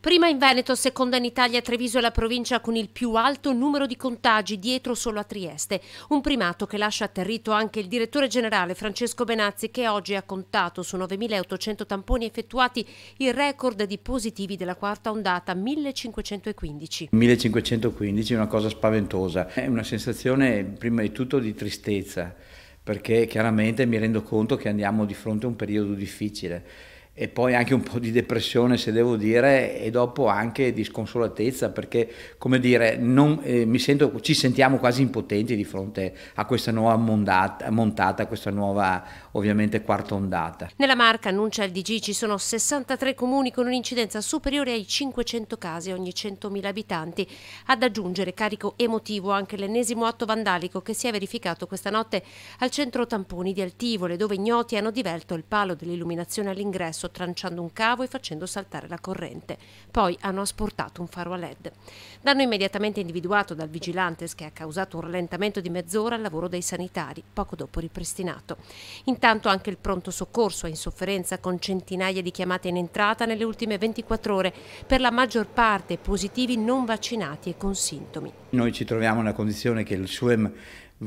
Prima in Veneto, seconda in Italia, Treviso è la provincia con il più alto numero di contagi, dietro solo a Trieste. Un primato che lascia atterrito anche il direttore generale Francesco Benazzi, che oggi ha contato su 9.800 tamponi effettuati il record di positivi della quarta ondata, 1.515. 1.515 è una cosa spaventosa, è una sensazione prima di tutto di tristezza, perché chiaramente mi rendo conto che andiamo di fronte a un periodo difficile e poi anche un po' di depressione se devo dire e dopo anche di sconsolatezza perché come dire non, eh, sento, ci sentiamo quasi impotenti di fronte a questa nuova mondata, montata, a questa nuova ovviamente quarta ondata. Nella Marca annuncia il DG ci sono 63 comuni con un'incidenza superiore ai 500 casi ogni 100.000 abitanti ad aggiungere carico emotivo anche l'ennesimo atto vandalico che si è verificato questa notte al centro tamponi di Altivole dove ignoti hanno divelto il palo dell'illuminazione all'ingresso sotto tranciando un cavo e facendo saltare la corrente. Poi hanno asportato un faro a led. Danno immediatamente individuato dal vigilantes che ha causato un rallentamento di mezz'ora al lavoro dei sanitari, poco dopo ripristinato. Intanto anche il pronto soccorso è in sofferenza con centinaia di chiamate in entrata nelle ultime 24 ore, per la maggior parte positivi non vaccinati e con sintomi. Noi ci troviamo in una condizione che il SUEM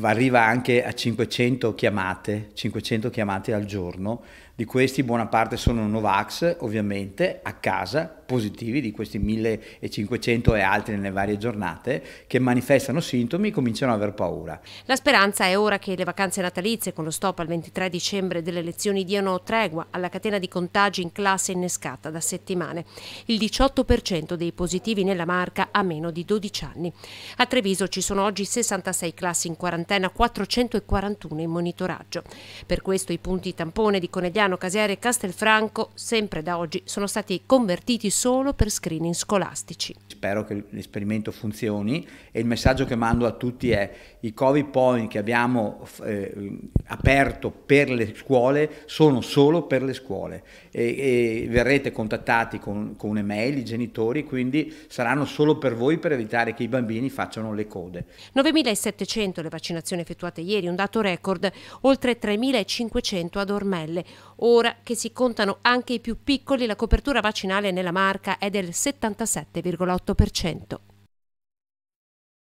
arriva anche a 500 chiamate, 500 chiamate al giorno, di questi buona parte sono Novax ovviamente a casa positivi di questi 1500 e altri nelle varie giornate che manifestano sintomi e cominciano ad aver paura. La speranza è ora che le vacanze natalizie con lo stop al 23 dicembre delle elezioni diano tregua alla catena di contagi in classe innescata da settimane. Il 18% dei positivi nella marca ha meno di 12 anni. A Treviso ci sono oggi 66 classi in quarantena, 441 in monitoraggio. Per questo i punti tampone di Conegliano, Casiere e Castelfranco sempre da oggi sono stati convertiti su solo per screening scolastici. Spero che l'esperimento funzioni e il messaggio che mando a tutti è i covid point che abbiamo eh, aperto per le scuole sono solo per le scuole e, e verrete contattati con, con un'email i genitori, quindi saranno solo per voi per evitare che i bambini facciano le code. 9.700 le vaccinazioni effettuate ieri, un dato record, oltre 3.500 ad Ormelle. Ora che si contano anche i più piccoli, la copertura vaccinale nella marca è del 77,8%.